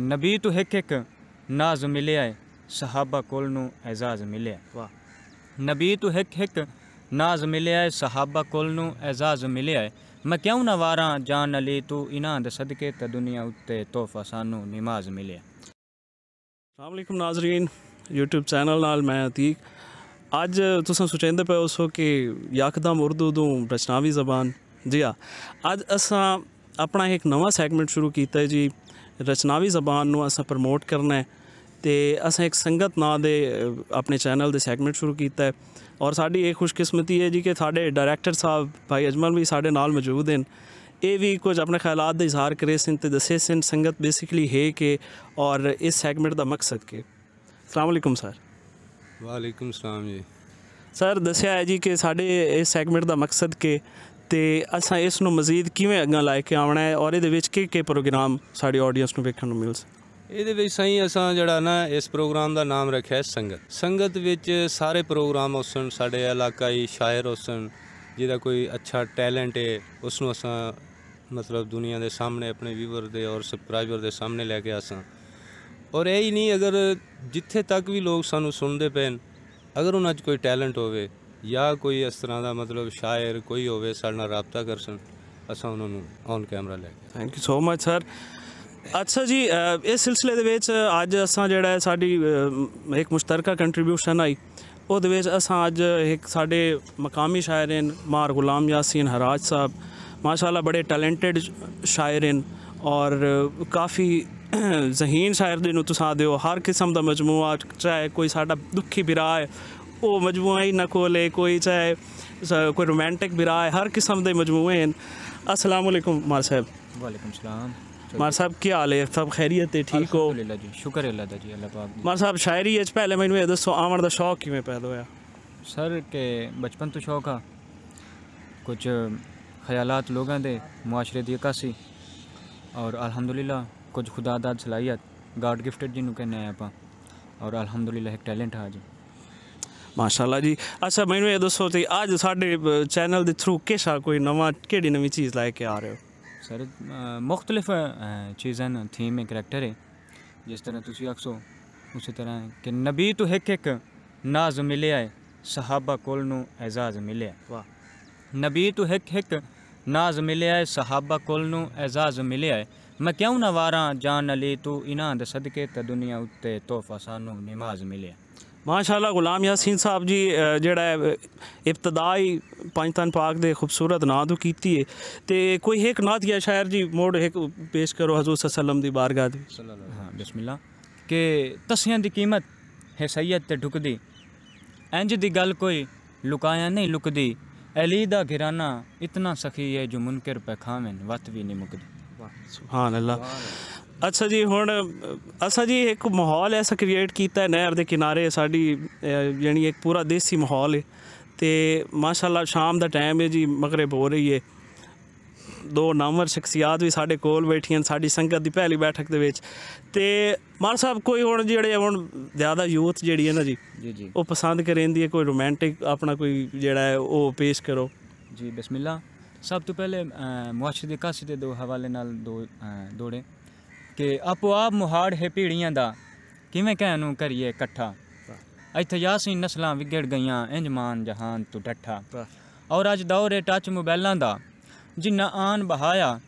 ਨਬੀ ਤੋਂ ਇੱਕ ਇੱਕ ਨਾਜ਼ ਮਿਲਿਆ ਹੈ ਸਹਾਬਾ ਕੋਲ ਨੂੰ ਇਜਾਜ਼ ਮਿਲਿਆ ਵਾਹ ਨਬੀ ਤੋਂ ਇੱਕ ਇੱਕ ਨਾਜ਼ ਮਿਲਿਆ ਹੈ ਸਹਾਬਾ ਕੋਲ ਨੂੰ ਇਜਾਜ਼ ਮਿਲਿਆ ਹੈ ਮੈਂ ਕਿਉਂ ਨਾ ਵਾਰਾਂ ਜਾਨ ਅਲੀ ਤੂੰ ਇਨਾਂ ਦੇ ਸਦਕੇ ਤੇ ਦੁਨੀਆ ਉੱਤੇ ਤੋਹਫਾ ਸਾਨੂੰ ਨਮਾਜ਼ ਮਿਲਿਆ ਅਸਲਾਮ ਅਲੈਕੁਮ ਨਾਜ਼ਰੀਨ YouTube ਚੈਨਲ ਨਾਲ ਮੈਂ ਅਤੀਕ ਅੱਜ ਤੁਸੀਂ ਸੋਚਦੇ ਪਏ ਹੋ ਕਿ ਯਕਦਮ ਉਰਦੂ ਤੋਂ ਰਚਨਾਵੀ ਜ਼ਬਾਨ ਜੀ ਆ ਅੱਜ ਅਸਾਂ ਆਪਣਾ ਇੱਕ ਨਵਾਂ ਸੈਗਮੈਂਟ ਸ਼ੁਰੂ ਕੀਤਾ ਜੀ ਰਚਨਾਵੀ ਜ਼ਬਾਨ ਨੂੰ ਅਸਾਂ ਪ੍ਰਮੋਟ ਕਰਨਾ ਹੈ ਤੇ ਅਸਾਂ ਇੱਕ ਸੰਗਤ ਨਾਂ ਦੇ ਆਪਣੇ ਚੈਨਲ ਦੇ ਸੈਗਮੈਂਟ ਸ਼ੁਰੂ ਕੀਤਾ ਹੈ ਔਰ ਸਾਡੀ ਇਹ ਖੁਸ਼ਕਿਸਮਤੀ ਹੈ ਜੀ ਕਿ ਸਾਡੇ ਡਾਇਰੈਕਟਰ ਸਾਹਿਬ ਭਾਈ ਅਜਮਲ ਵੀ ਸਾਡੇ ਨਾਲ ਮੌਜੂਦ ਹਨ ਇਹ ਵੀ ਕੁਝ ਆਪਣੇ ਖਿਆਲਾਂ ਦਾ ਇਜ਼ਹਾਰ ਕਰੇ ਸਨ ਤੇ ਦੱਸੇ ਸਨ ਸੰਗਤ ਬੇਸਿਕਲੀ ਹੈ ਕਿ ਔਰ ਇਸ ਸੈਗਮੈਂਟ ਦਾ ਮਕਸਦ ਕੀ ਅਸਲਾਮ ਅਲੈਕੁਮ ਸਰ ਵਾਲੇਕੁਮ ਸਲਾਮ ਜੀ ਸਰ ਦੱਸਿਆ ਹੈ ਜੀ ਕਿ ਸਾਡੇ ਇਸ ਸੈਗਮੈਂਟ ਦਾ ਮਕਸਦ ਕਿ ਤੇ ਅਸਾਂ ਇਸ ਨੂੰ ਮਜ਼ੀਦ ਕਿਵੇਂ ਅੱਗਾ ਲੈ ਕੇ ਆਉਣਾ ਹੈ ਔਰ ਇਹਦੇ ਵਿੱਚ ਕੀ ਕੀ ਪ੍ਰੋਗਰਾਮ ਸਾਡੀ ਆਡੀਅנס ਨੂੰ ਵੇਖਣ ਨੂੰ ਮਿਲ ਇਹਦੇ ਵਿੱਚ ਸਹੀ ਅਸਾਂ ਜਿਹੜਾ ਨਾ ਇਸ ਪ੍ਰੋਗਰਾਮ ਦਾ ਨਾਮ ਰੱਖਿਆ ਹੈ ਸੰਗਤ ਸੰਗਤ ਵਿੱਚ ਸਾਰੇ ਪ੍ਰੋਗਰਾਮ ਹੋਸਨ ਸਾਡੇ ਇਲਾਕਾਈ ਸ਼ਾਇਰ ਹੋਸਨ ਜਿਹਦਾ ਕੋਈ ਅੱਛਾ ਟੈਲੈਂਟ ਹੈ ਉਸ ਨੂੰ ਅਸਾਂ ਮਤਲਬ ਦੁਨੀਆ ਦੇ ਸਾਹਮਣੇ ਆਪਣੇ ਵੀਵਰ ਦੇ ਔਰ ਸਬਸਕ੍ਰਾਈਬਰ ਦੇ ਸਾਹਮਣੇ ਲੈ ਕੇ ਆਸਾਂ ਔਰ ਇਹ ਹੀ ਨਹੀਂ ਅਗਰ ਜਿੱਥੇ ਤੱਕ ਵੀ ਲੋਕ ਸਾਨੂੰ ਸੁਣਦੇ ਪੈਣ ਅਗਰ ਉਹਨਾਂ 'ਚ ਕੋਈ ਟੈਲੈਂਟ ਹੋਵੇ ਜਾਂ ਕੋਈ ਇਸ ਤਰ੍ਹਾਂ ਦਾ ਮਤਲਬ ਸ਼ਾਇਰ ਕੋਈ ਹੋਵੇ ਸਾਡੇ ਨਾਲ ਰਾਬਤਾ ਕਰ ਸਕਣ ਅਸਾਂ ਉਹਨਾਂ ਨੂੰ ਔਨ ਕੈਮਰਾ ਲੈ ਕੇ thank you so much sir ਅੱਛਾ ਜੀ ਇਸ ਸਿਲਸਿਲੇ ਦੇ ਵਿੱਚ ਅੱਜ ਅਸਾਂ ਜਿਹੜਾ ਸਾਡੀ ਇੱਕ ਮੁਸ਼ਤਰਕਾ ਕੰਟਰੀਬਿਊਸ਼ਨ ਆਈ ਉਹ ਦੇ ਵਿੱਚ ਅਸਾਂ ਅੱਜ ਇੱਕ ਸਾਡੇ ਮਕਾਮੀ ਸ਼ਾਇਰ ਹਨ ਮਾਰ ਗੁਲਾਮ ਯਾਸੀਨ ਹਰਾਜ ਸਾਹਿਬ ਮਾਸ਼ਾਅੱਲਾ ਬੜੇ ਟੈਲੈਂਟਡ ਸ਼ਾਇਰ ਹਨ ਔਰ ਕਾਫੀ ਜ਼ਹੀਨ ਸ਼ਾਇਰ ਦੇ ਨੂੰ ਤੁਸੀਂ ਆਦੇ ਹੋ ਹਰ ਕਿਸਮ ਦਾ ਮਜਮੂਆ ਚਾਹੇ ਕੋਈ ਸਾਡਾ ਦੁਖੀ ਬਿਰਾ ਹੈ को ही न खोले कोई चाहे कोई रोमांटिक भी है हर किस्म के मजमूए हैं अस्सलाम मार साहब वालेकुम सलाम मार साहब क्या हाल है सब खैरियत ठीक हो जी शुक्र अल्लाह दा जी अल्लाह पाक मार साहब शायरी च पहले मैनू ये दसो आवन दा शौक किवें पैदा होया सर के बचपन तो शौक आ कुछ ख्यालात लोगों के मुआरे की अक्सी और अलहमदुल्ला कुछ खुदादाद सलाहियत गाड गिफ्टेड जिन्होंने कहने आप और अलहमदुल्ला एक टैलेंट हाँ जी माशाला जी अच्छा मैं ये दसो कि अज साढ़े चैनल के थ्रू किस कोई नवा कि नवी चीज़ लैके आ रहे हो सर मुख्तलिफ चीज़ा थीम है करैक्टर है जिस तरह तुम आखसो उस तरह कि नबी तो एक एक नाज मिले है सहाबा को एजाज मिले वाह नबी तो एक एक नाज मिले है सहाबा को एजाज मिले है मैं क्यों वारा जान अली तू इना सदके तो दुनिया उत्ते तोहफा सानू नमाज मिले है ਮਾਸ਼ਾਅੱਲਾ ਗੁਲਾਮ ਯਾਸੀਨ ਸਾਹਿਬ ਜੀ ਜਿਹੜਾ ਇਬਤਦਾਈ ਪਾਕਿਸਤਾਨ ਪਾਕ ਦੇ ਖੂਬਸੂਰਤ ਨਾਦ ਕੀਤੀ ਹੈ ਤੇ ਕੋਈ ਇੱਕ ਨਾਦ ਜਾਂ ਸ਼ਾਇਰ ਜੀ ਮੋੜ ਇੱਕ ਪੇਸ਼ ਕਰੋ ਹਜ਼ੂਰ ਸੱਲਮ ਦੀ ਬਾਰਗਾਹ ਦੀ ਹਾਂ ਬਿਸਮਿਲ੍ਲਾ ਕਿ ਤਸੀਆਂ ਦੀ ਕੀਮਤ ਹਸਈਅਤ ਤੇ ਢੁਕਦੀ ਇੰਜ ਦੀ ਗੱਲ ਕੋਈ ਲੁਕਾਇਆ ਨਹੀਂ ਲੁਕਦੀ ਅਲੀ ਦਾ ਘਰਾਨਾ ਇਤਨਾ ਸਖੀ ਹੈ ਜੋ ਮੁਨਕਰ ਪਖਾਵੇਂ ਵਤ ਵੀ ਨਹੀਂ ਮੁਕਦੀ ਸੁਭਾਨ ਅੱਲਾਹ ਅੱਛਾ ਜੀ ਹੁਣ ਅਸਾਂ ਜੀ ਇੱਕ ਮਾਹੌਲ ਐਸਾ ਕ੍ਰੀਏਟ ਕੀਤਾ ਨਹਿਰ ਦੇ ਕਿਨਾਰੇ ਸਾਡੀ ਯਾਨੀ ਇੱਕ ਪੂਰਾ ਦੇਸੀ ਮਾਹੌਲ ਹੈ ਤੇ ਮਾਸ਼ਾਅੱਲਾ ਸ਼ਾਮ ਦਾ ਟਾਈਮ ਹੈ ਜੀ ਮਗਰਬ ਹੋ ਰਹੀ ਹੈ ਦੋ ਨਾਮਵਰ ਸ਼ਖਸੀਅਤ ਵੀ ਸਾਡੇ ਕੋਲ ਬੈਠੀਆਂ ਸਾਡੀ ਸੰਗਤ ਦੀ ਪਹਿਲੀ ਬੈਠਕ ਦੇ ਵਿੱਚ ਤੇ ਮਾਨ ਸਾਹਿਬ ਕੋਈ ਹੁਣ ਜਿਹੜੇ ਹੁਣ ਜ਼ਿਆਦਾ ਯੂਥ ਜਿਹੜੀ ਹੈ ਨਾ ਜੀ ਜੀ ਜੀ ਉਹ ਪਸੰਦ ਕਰੇਂਦੀ ਹੈ ਕੋਈ ਰੋਮਾਂਟਿਕ ਆਪਣਾ ਕੋਈ ਜਿਹੜਾ ਹੈ ਉਹ ਪੇਸ਼ ਕਰੋ ਜੀ ਬਿਸਮਿਲ੍ਲਾ ਸਭ ਤੋਂ ਪਹਿਲੇ ਮੁਆਸ਼ਰੇ ਦੇ ਦੋ ਹਵਾਲੇ ਨਾਲ ਦੋ ਦੋੜੇ ਕਿ ਆਪੋ ਆਪ ਮੁਹਾੜ ਹੈ ਪੀੜੀਆਂ ਦਾ ਕਿਵੇਂ ਕਹਿ ਨੂੰ ਕਰੀਏ ਇਕੱਠਾ ਇੱਥੇ ਯਾਸੀਨ ਨਸਲਾਂ ਵਿਗੜ ਗਈਆਂ ਇੰਜ ਮਾਨ ਜਹਾਨ ਤੋਂ ਡੱਠਾ ਔਰ ਅੱਜ ਦੌਰ ਹੈ ਟੱਚ ਮੋਬਾਈਲਾਂ ਦਾ ਜਿੰਨਾ ਆਨ ਬਹਾਇਆ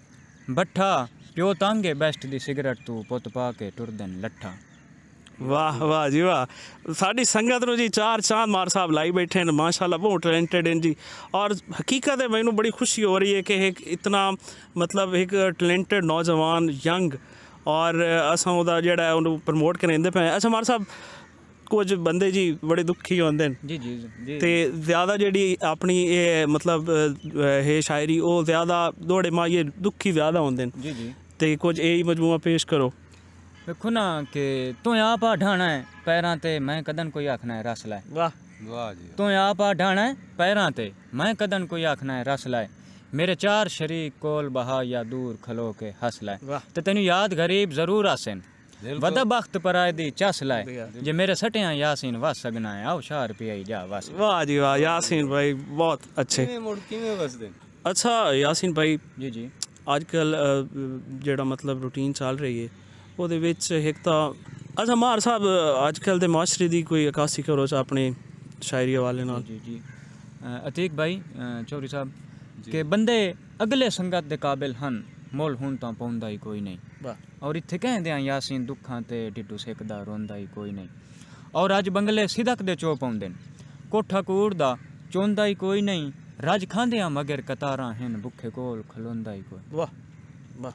ਬੱਠਾ ਪਿਓ ਤਾਂਗੇ ਬੈਸਟ ਦੀ ਸਿਗਰਟ ਤੂੰ ਪੁੱਤ ਪਾ ਕੇ ਟੁਰਦਨ ਲੱਠਾ ਵਾਹ ਵਾਹ ਜੀ ਵਾਹ ਸਾਡੀ ਸੰਗਤ ਨੂੰ ਜੀ ਚਾਰ ਚਾਂਦ ਮਾਰ ਸਾਹਿਬ ਲਾਈ ਬੈਠੇ ਨੇ ਮਾਸ਼ਾਅੱਲਾ ਬਹੁਤ ਟੈਲੈਂਟਡ ਹਨ ਜੀ ਔਰ ਹਕੀਕਤ ਹੈ ਮੈਨੂੰ ਬੜੀ ਖੁਸ਼ੀ ਹੋ ਰਹੀ ਹੈ ਕਿ ਇੱਕ ਇਤਨਾ ਮਤਲਬ ਇੱਕ ਟੈਲੈਂਟਡ ਨੌਜਵਾਨ ਯੰਗ ਔਰ ਅਸਾਂ ਉਹਦਾ ਜਿਹੜਾ ਉਹਨੂੰ ਪ੍ਰਮੋਟ ਕਰਦੇ ਪਏ ਅਸਾਂ ਮਾਰ ਸਾਹਿਬ ਕੁਝ ਬੰਦੇ ਜੀ ਬੜੇ ਦੁਖੀ ਹੁੰਦੇ ਨੇ ਜੀ ਜੀ ਜੀ ਤੇ ਜ਼ਿਆਦਾ ਜਿਹੜੀ ਆਪਣੀ ਇਹ ਮਤਲਬ ਇਹ ਸ਼ਾਇਰੀ ਉਹ ਜ਼ਿਆਦਾ ਦੋੜੇ ਮਾਏ ਦੁਖੀ ਜ਼ਿਆਦਾ ਹੁੰਦੇ ਨੇ ਜੀ ਜੀ ਤੇ ਕੁਝ ਇਹ ਹੀ ਮਜਮੂਆ ਪੇਸ਼ ਕਰੋ ਵੇਖੋ ਨਾ ਕਿ ਤੂੰ ਆਪ ਆ ਢਾਣਾ ਹੈ ਪੈਰਾਂ ਤੇ ਮੈਂ ਕਦਨ ਕੋਈ ਆਖਣਾ ਹੈ ਰਸ ਲੈ ਵਾਹ ਵਾਹ ਜੀ ਤੂੰ ਆਪ ਆ ਢਾਣਾ ਹੈ ਪੈਰਾਂ ਤੇ ਮੈਂ ਕਦਨ ਕੋਈ ਆਖਣਾ ਹੈ ਰਸ ਲੈ ਮੇਰੇ ਚਾਰ ਸ਼ਰੀਕ ਕੋਲ ਬਹਾ ਯਾ ਦੂਰ ਖਲੋ ਕੇ ਹਸ ਲੈ ਤੇ ਤੈਨੂੰ ਯਾਦ ਗਰੀਬ ਜ਼ਰੂਰ ਆਸਨ ਵਦਾ ਬਖਤ ਪਰਾਏ ਦੀ ਚਸ ਲੈ ਜੇ ਮੇਰੇ ਸਟਿਆਂ ਯਾਸੀਨ ਵਸ ਸਕਣਾ ਆਓ ਸ਼ਾਰ ਪਿਆਈ ਜਾ ਵਸ ਵਾਹ ਜੀ ਵਾਹ ਯਾਸੀਨ ਭਾਈ ਬਹੁਤ ਅੱਛੇ ਕਿਵੇਂ ਮੁੜ ਕਿਵੇਂ ਵਸਦੇ ਅੱਛਾ ਯਾਸੀਨ ਭਾਈ ਜੀ ਜੀ ਅੱਜ ਕੱਲ ਜਿਹੜਾ ਮਤਲਬ ਰੂਟੀਨ ਚੱਲ ਰਹੀ ਹੈ ਉਹਦੇ ਵਿੱਚ ਇੱਕ ਤਾਂ ਅੱਛਾ ਮਾਰ ਸਾਹਿਬ ਅੱਜ ਕੱਲ ਦੇ ਮਾਸਰੀ ਦੀ ਕੋਈ ਅਕਾਸੀ ਕਰੋ ਚ ਆਪਣੇ ਸ਼ਾਇਰੀ ਵਾਲੇ ਨਾਲ ਜੀ ਜੀ ਅਤੀਕ ਭਾਈ ਚੌਰੀ ਸਾਹਿਬ ਕਿ ਬੰਦੇ ਅਗਲੇ ਸੰਗਤ ਦੇ ਕਾਬਿਲ ਹਨ ਮੋਲ ਹੁਣ ਤਾਂ ਪਉਂਦਾ ਹੀ ਕੋਈ ਨਹੀਂ ਵਾਹ ਔਰ ਇੱਥੇ ਕਹਿੰਦੇ ਆ ਯਾਸੀਨ ਦੁੱਖਾਂ ਤੇ ਢਿੱਡੂ ਸਿੱਕਦਾ ਰੋਂਦਾ ਹੀ ਕੋਈ ਨਹੀਂ ਔਰ ਅੱਜ ਬੰਗਲੇ ਸਿਦਕ ਦੇ ਚੋਪ ਆਉਂਦੇ ਨੇ ਕੋਠਾ ਕੂੜ ਦਾ ਚੋਂਦਾ ਹੀ ਕੋਈ ਨਹੀਂ ਰਾਜ ਖਾਂਦੇ ਆ ਮਗਰ ਕਤਾਰਾਂ ਹਨ ਭੁੱਖੇ ਕੋਲ ਖਲੋਂਦਾ ਹੀ ਕੋਈ ਵਾਹ ਵਾਹ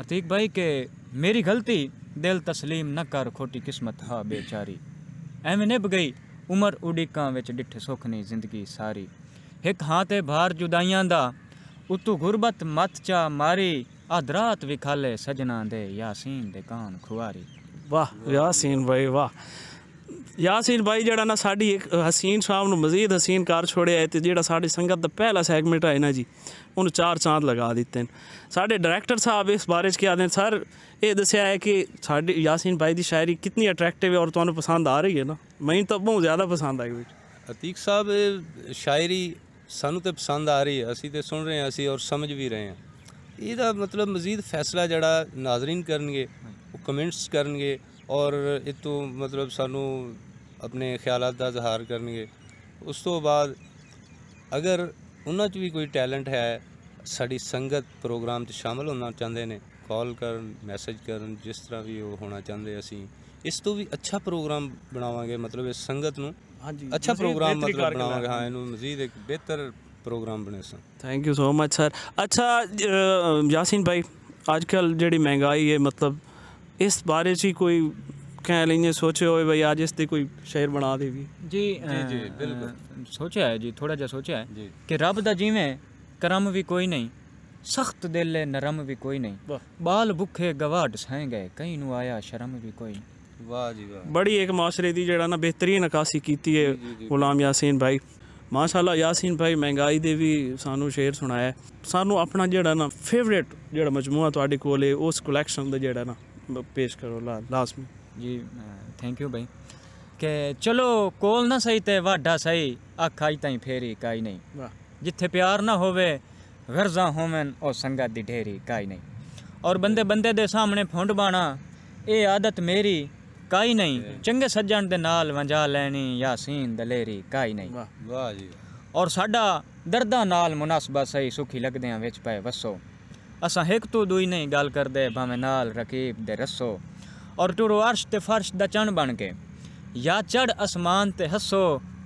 ਅਤੀਕ ਭਾਈ ਕਿ ਮੇਰੀ ਗਲਤੀ ਦਿਲ تسلیم ਨਾ ਕਰ ਖੋਟੀ ਕਿਸਮਤ ਹਾ ਬੇਚਾਰੀ ਐਵੇਂ ਨਿਭ ਗਈ ਉਮਰ ਉਡੀਕਾਂ ਵਿੱਚ ਡਿੱਠੇ ਸੁੱਖ ਨਹੀਂ ਜ਼ਿੰਦਗੀ ਸਾਰੀ ਇੱਕ ਹਾਂ ਤੇ ਭਾਰ ਜੁਦਾਈਆਂ ਦਾ ਉਤੋਂ ਗੁਰਬਤ ਮਤ ਚਾ ਮਾਰੀ ਅਧਰਾਤ ਵਿਖਾਲੇ ਸਜਣਾ ਦੇ ਯਾਸੀਨ ਦੇ ਕਾਨ ਖੁਆਰੀ ਵਾਹ ਯਾਸੀਨ ਭਾਈ ਵਾਹ ਯਾਸੀਨ ਭਾਈ ਜਿਹੜਾ ਨਾ ਸਾਡੀ ਇੱਕ ਹਸੀਨ ਸਾਹਿਬ ਨੂੰ ਮਜ਼ੀਦ ਹਸੀਨ ਕਾਰ ਛੋੜਿਆ ਤੇ ਜਿਹੜਾ ਸਾਡੀ ਸੰਗਤ ਦਾ ਪਹਿਲਾ ਸੈਗਮੈਂਟ ਆਇਆ ਨਾ ਜੀ ਉਹਨੂੰ ਚਾਰ ਚਾਂਦ ਲਗਾ ਦਿੱਤੇ ਸਾਡੇ ਡਾਇਰੈਕਟਰ ਸਾਹਿਬ ਇਸ ਬਾਰੇ ਚ ਕਹਿੰਦੇ ਸਰ ਇਹ ਦੱਸਿਆ ਹੈ ਕਿ ਸਾਡੀ ਯਾਸੀਨ ਭਾਈ ਦੀ ਸ਼ਾਇਰੀ ਕਿੰਨੀ ਅਟਰੈਕਟਿਵ ਹੈ ਔਰ ਤੁਹਾਨੂੰ ਪਸੰਦ ਆ ਰਹੀ ਹੈ ਨਾ ਮੈਨੂੰ ਤਾਂ ਬਹੁਤ ਜ਼ਿਆਦਾ ਪਸੰਦ ਆਈ ਵਿੱਚ ਅਤੀਕ ਸਾਹਿਬ ਸ਼ਾਇਰੀ ਸਾਨੂੰ ਤੇ ਪਸੰਦ ਆ ਰਹੀ ਹੈ ਅਸੀਂ ਤੇ ਸੁਣ ਰਹੇ ਹਾਂ ਅਸੀਂ ਔਰ ਸਮਝ ਵੀ ਰਹੇ ਹਾਂ ਇਹਦਾ ਮਤਲਬ ਮਜ਼ੀਦ ਫੈਸਲਾ ਜਿਹੜਾ ਨਾਜ਼ਰੀਨ ਕਰਨਗੇ ਉਹ ਕਮੈਂਟਸ ਕਰਨਗੇ ਔਰ ਇਹ ਤੋਂ ਮਤਲਬ ਸਾਨੂੰ ਆਪਣੇ ਖਿਆਲਾਂ ਦਾ ਜ਼ਹਾਰ ਕਰਨਗੇ ਉਸ ਤੋਂ ਬਾਅਦ ਅਗਰ ਉਹਨਾਂ 'ਚ ਵੀ ਕੋਈ ਟੈਲੈਂਟ ਹੈ ਸਾਡੀ ਸੰਗਤ ਪ੍ਰੋਗਰਾਮ 'ਚ ਸ਼ਾਮਲ ਹੋਣਾ ਚਾਹੁੰਦੇ ਨੇ ਕਾਲ ਕਰਨ ਮੈਸੇਜ ਕਰਨ ਜਿਸ ਤਰ੍ਹਾਂ ਵੀ ਉਹ ਹੋਣਾ ਚਾਹੁੰਦੇ ਅਸੀਂ ਇਸ ਤੋਂ ਵੀ ਅੱਛਾ ਪ੍ਰੋਗਰਾਮ ਬਣਾਵਾਂਗੇ ਮਤਲਬ ਇਸ ਸੰਗਤ ਨੂੰ अच्छा प्रोग्राम मतलब बनावांगे ਹਾਂ ਇਹਨੂੰ ਮਜ਼ੀਦ ਇੱਕ ਬਿਹਤਰ ਪ੍ਰੋਗਰਾਮ ਬਣੇ ਸਾਂ thank you so much sir ਅੱਛਾ ਯਾਸੀਨ ਭਾਈ ਅੱਜ ਕੱਲ ਜਿਹੜੀ ਮਹਿੰਗਾਈ ਹੈ ਮਤਲਬ ਇਸ ਬਾਰੇ 'ਚ ਕੋਈ ਕਹਿ ਲਈਏ ਸੋਚੇ ਹੋਏ ਬਈ ਅੱਜ ਇਸ ਤੇ ਕੋਈ ਸ਼ਾਇਰ ਬਣਾ ਦੇ ਵੀ ਜੀ ਜੀ ਜੀ ਬਿਲਕੁਲ ਸੋਚਿਆ ਹੈ ਜੀ ਥੋੜਾ ਜਿਹਾ ਸੋਚਿਆ ਹੈ ਕਿ ਰੱਬ ਦਾ ਜਿਵੇਂ ਕਰਮ ਵੀ ਕੋਈ ਨਹੀਂ ਸਖਤ ਦਿਲ ਨਰਮ ਵੀ ਕੋਈ ਨਹੀਂ ਬਾਲ ਭੁੱਖੇ ਗਵਾਢ ਸਹਿ ਗਏ ਕਈ ਨੂੰ ਆਇਆ ਸ਼ਰਮ ਵੀ ਕੋਈ ਵਾਹ ਜੀ ਵਾਹ ਬੜੀ ਇੱਕ ਮਾਸ਼ਰੇ ਦੀ ਜਿਹੜਾ ਨਾ ਬਿਹਤਰੀਨ ਨਕਾਸੀ ਕੀਤੀ ਹੈ ਗੁਲਾਮ ਯਾਸੀਨ ਭਾਈ ਮਾਸ਼ਾਅੱਲਾ ਯਾਸੀਨ ਭਾਈ ਮਹਿੰਗਾਈ ਦੇ ਵੀ ਸਾਨੂੰ ਸ਼ੇਰ ਸੁਣਾਇਆ ਸਾਨੂੰ ਆਪਣਾ ਜਿਹੜਾ ਨਾ ਫੇਵਰੇਟ ਜਿਹੜਾ ਮਜਮੂਆ ਤੁਹਾਡੇ ਕੋਲ ਹੈ ਉਸ ਕਲੈਕਸ਼ਨ ਦਾ ਜਿਹੜਾ ਨਾ ਪੇਸ਼ ਕਰੋ ਲਾਜ਼ਮੀ ਜੀ ਥੈਂਕ ਯੂ ਭਾਈ ਕਿ ਚਲੋ ਕੋਲ ਨਾ ਸਹੀ ਤੇ ਵਾਢਾ ਸਹੀ ਆਖਾਈ ਤਾਈ ਫੇਰੀ ਕਾਈ ਨਹੀਂ ਜਿੱਥੇ ਪਿਆਰ ਨਾ ਹੋਵੇ ਗਰਜ਼ਾ ਹੋਵਨ ਉਹ ਸੰਗਤ ਦੀ ਢੇਰੀ ਕਾਈ ਨਹੀਂ ਔਰ ਬੰਦੇ ਬੰਦੇ ਦੇ ਸਾਹਮਣੇ ਫੁੰਡ ਬਾਣਾ ਇਹ ਆਦਤ ਮੇਰੀ ਕਾਈ ਨਹੀਂ ਚੰਗੇ ਸੱਜਣ ਦੇ ਨਾਲ ਵੰਜਾ ਲੈਣੀ ਯਾਸੀਨ ਦਲੇਰੀ ਕਾਈ ਨਹੀਂ ਵਾਹ ਵਾਹ ਜੀ ਔਰ ਸਾਡਾ ਦਰਦਾਂ ਨਾਲ ਮੁਨਾਸਬਾ ਸਹੀ ਸੁਖੀ ਆ ਵਿੱਚ ਪਏ ਵਸੋ ਅਸਾਂ ਇੱਕ ਤੋਂ ਦੂਈ ਨਹੀਂ ਗੱਲ ਕਰਦੇ ਭਾਵੇਂ ਨਾਲ ਰਕੀਬ ਦੇ ਰਸੋ ਔਰ ਟੁਰੋ ਅਰਸ਼ ਤੇ ਫਰਸ਼ ਦਾ ਚਣ ਬਣ ਕੇ ਯਾ ਚੜ ਅਸਮਾਨ ਤੇ ਹੱਸੋ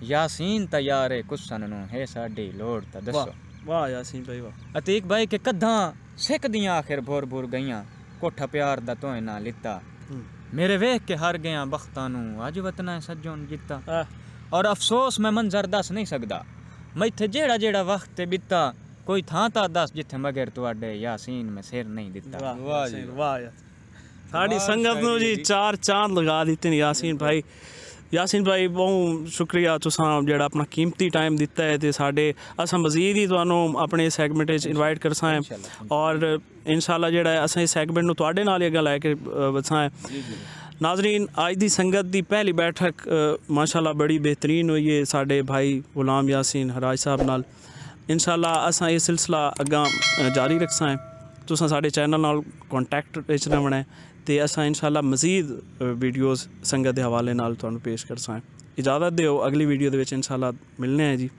ਯਾਸੀਨ ਤਿਆਰੇ ਕੁਸਨ ਨੂੰ ਹੈ ਸਾਡੀ ਲੋੜ ਤਾਂ ਦੱਸੋ ਵਾਹ ਯਾਸੀਨ ਭਾਈ ਵਾਹ ਅਤੀਕ ਭਾਈ ਕਿ ਕਦਾਂ ਸਿੱਖ ਦੀਆਂ ਆਖਿਰ ਭੋਰ ਭੋਰ ਗਈਆਂ ਕੋਠਾ ਪਿਆਰ ਦਾ ਤੋਏ ਨਾ ਲਿੱਤਾ ਮੇਰੇ ਵੇਖ ਕੇ ਹਰ ਗਿਆ ਬਖਤਾਂ ਨੂੰ ਅੱਜ ਵਤਨਾ ਸੱਜਣ ਜਿੱਤਾ ਔਰ ਅਫਸੋਸ ਮੈਂ ਮੰਜ਼ਰ ਦੱਸ ਨਹੀਂ ਸਕਦਾ ਮੈਥੇ ਜਿਹੜਾ ਜਿਹੜਾ ਵਕਤ ਤੇ ਬਿੱਤਾ ਕੋਈ ਥਾਂ ਤਾਂ ਦੱਸ ਜਿੱਥੇ ਮਗਰ ਤੁਹਾਡੇ ਯਾਸੀਨ ਮੈਂ ਸਿਰ ਨਹੀਂ ਦਿੱਤਾ ਵਾਹ ਜੀ ਵਾਹ ਸਾਡੀ ਸੰਗਤ ਨੂੰ ਜੀ ਚਾਰ ਚਾਂਦ ਲਗਾ ਦਿੱਤੇ ਨੇ ਯਾਸੀਨ ਭਾਈ ਯਾਸੀਨ ਭਾਈ ਬਹੁਤ ਸ਼ੁਕਰੀਆ ਤੁਸੀਂ ਜਿਹੜਾ ਆਪਣਾ ਕੀਮਤੀ ਟਾਈਮ ਦਿੱਤਾ ਹੈ ਤੇ ਸਾਡੇ ਅਸਾਂ ਮਜ਼ੀਦ ਹੀ ਤੁਹਾਨੂੰ ਆਪਣੇ ਸੈਗਮੈਂਟ ਵਿੱਚ ਇਨਵਾਈਟ ਕਰਸਾਂ ਹੈ ਔਰ ਇਨਸ਼ਾਅੱਲਾ ਜਿਹੜਾ ਅਸਾਂ ਇਸ ਸੈਗਮੈਂਟ ਨੂੰ ਤੁਹਾਡੇ ਨਾਲ ਹੀ ਅੱਗੇ ਲੈ ਕੇ ਵਸਾਂ ਹੈ ਨਾਜ਼ਰੀਨ ਅੱਜ ਦੀ ਸੰਗਤ ਦੀ ਪਹਿਲੀ ਬੈਠਕ ਮਾਸ਼ਾਅੱਲਾ ਬੜੀ ਬਿਹਤਰੀਨ ਹੋਈ ਹੈ ਸਾਡੇ ਭਾਈ ਗੁਲਾਮ ਯਾਸੀਨ ਹਰਾਜ ਸਾਹਿਬ ਨਾਲ ਇਨਸ਼ਾਅੱਲਾ ਅਸਾਂ ਇਹ ਸਿਲਸਿਲਾ ਅੱਗਾ ਜਾਰੀ ਰੱਖਸਾਂ ਹੈ ਤੁਸੀਂ ਸਾਡੇ ਚੈਨਲ ਨਾਲ ਕੰਟੈਕਟ ਵਿੱਚ ਰਹਿਣਾ ਤੇ ਅਸਾਂ ਇਨਸ਼ਾਅੱਲਾ ਮਜ਼ੀਦ ਵੀਡੀਓਜ਼ ਸੰਗਤ ਦੇ ਹਵਾਲੇ ਨਾਲ ਤੁਹਾਨੂੰ ਪੇਸ਼ ਕਰਸਾਂ ਇਜਾਜ਼ਤ ਦਿਓ ਅਗਲੀ ਵੀਡੀਓ ਦੇ ਵਿੱਚ ਇਨਸ਼ਾਅੱਲਾ ਮਿਲਨੇ ਆ ਜੀ